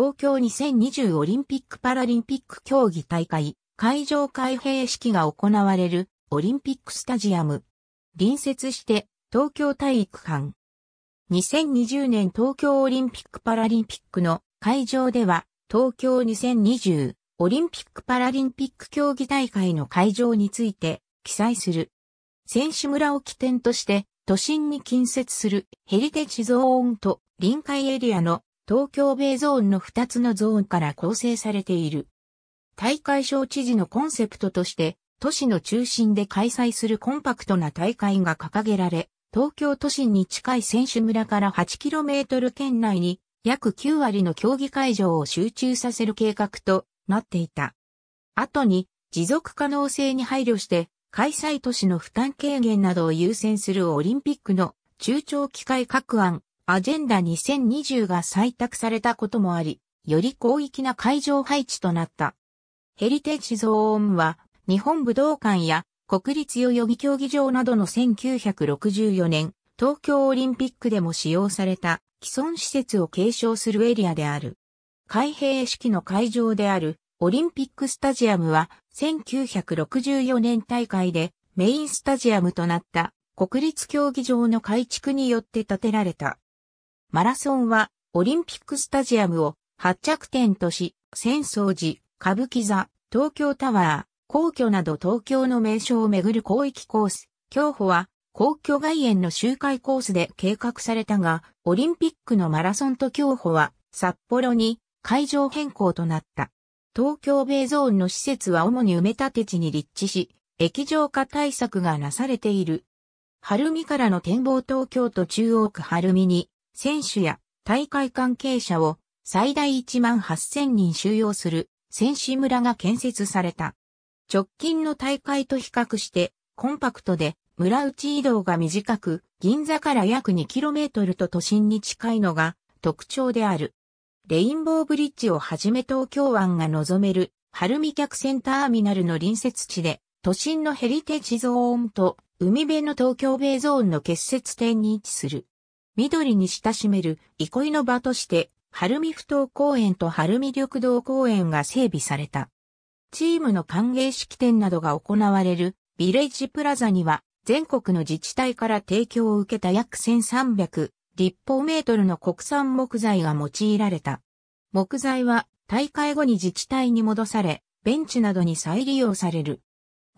東京2020オリンピック・パラリンピック競技大会、会場開閉式が行われるオリンピックスタジアム。隣接して東京体育館。2020年東京オリンピック・パラリンピックの会場では東京2020オリンピック・パラリンピック競技大会の会場について記載する。選手村を起点として都心に近接するヘリテチゾーンと臨海エリアの東京米ゾーンの2つのゾーンから構成されている。大会省知事のコンセプトとして、都市の中心で開催するコンパクトな大会が掲げられ、東京都心に近い選手村から 8km 圏内に約9割の競技会場を集中させる計画となっていた。後に持続可能性に配慮して開催都市の負担軽減などを優先するオリンピックの中長期間各案アジェンダ2020が採択されたこともあり、より広域な会場配置となった。ヘリテージゾーンは、日本武道館や国立代々木競技場などの1964年、東京オリンピックでも使用された既存施設を継承するエリアである。開閉式の会場であるオリンピックスタジアムは1964年大会でメインスタジアムとなった国立競技場の改築によって建てられた。マラソンはオリンピックスタジアムを発着点とし、浅草寺、歌舞伎座、東京タワー、皇居など東京の名所をめぐる広域コース。競歩は皇居外苑の周回コースで計画されたが、オリンピックのマラソンと競歩は札幌に会場変更となった。東京ベイゾーンの施設は主に埋め立て地に立地し、液状化対策がなされている。晴海からの展望東京都中央区晴海に選手や大会関係者を最大1万8000人収容する選手村が建設された。直近の大会と比較してコンパクトで村内移動が短く、銀座から約 2km と都心に近いのが特徴である。レインボーブリッジをはじめ東京湾が望める、晴海客船ターミナルの隣接地で、都心のヘリテージゾーンと海辺の東京米ゾーンの結節点に位置する。緑に親しめる憩いの場として、晴海不頭公園と晴海緑道公園が整備された。チームの歓迎式典などが行われるビレッジプラザには全国の自治体から提供を受けた約1300立方メートルの国産木材が用いられた。木材は大会後に自治体に戻され、ベンチなどに再利用される。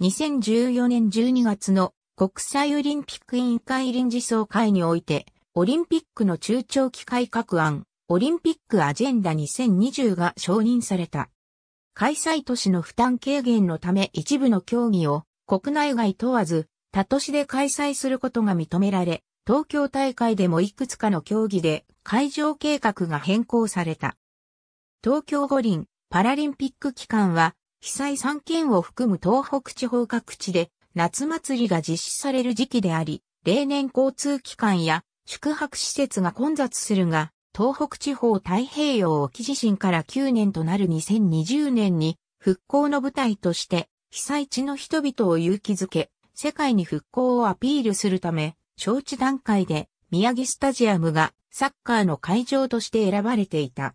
2014年12月の国際オリンピック委員会臨時総会において、オリンピックの中長期改革案、オリンピックアジェンダ2020が承認された。開催都市の負担軽減のため一部の競技を国内外問わず他都市で開催することが認められ、東京大会でもいくつかの競技で会場計画が変更された。東京五輪パラリンピック期間は被災3県を含む東北地方各地で夏祭りが実施される時期であり、例年交通機関や宿泊施設が混雑するが、東北地方太平洋沖地震から9年となる2020年に復興の舞台として被災地の人々を勇気づけ、世界に復興をアピールするため、招致段階で宮城スタジアムがサッカーの会場として選ばれていた。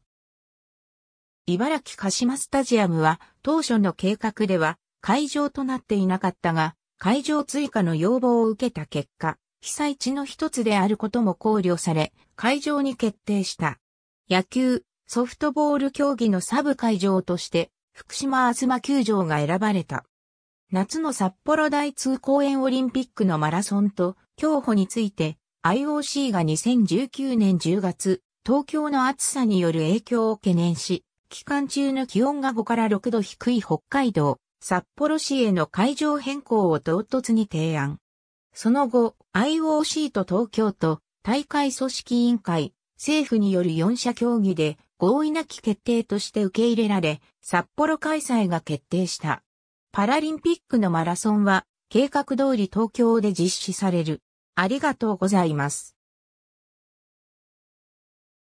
茨城鹿島スタジアムは当初の計画では会場となっていなかったが、会場追加の要望を受けた結果、被災地の一つであることも考慮され、会場に決定した。野球、ソフトボール競技のサブ会場として、福島あずま球場が選ばれた。夏の札幌大通公園オリンピックのマラソンと競歩について、IOC が2019年10月、東京の暑さによる影響を懸念し、期間中の気温が5から6度低い北海道、札幌市への会場変更を唐突に提案。その後、IOC と東京都、大会組織委員会、政府による4者協議で合意なき決定として受け入れられ、札幌開催が決定した。パラリンピックのマラソンは計画通り東京で実施される。ありがとうございます。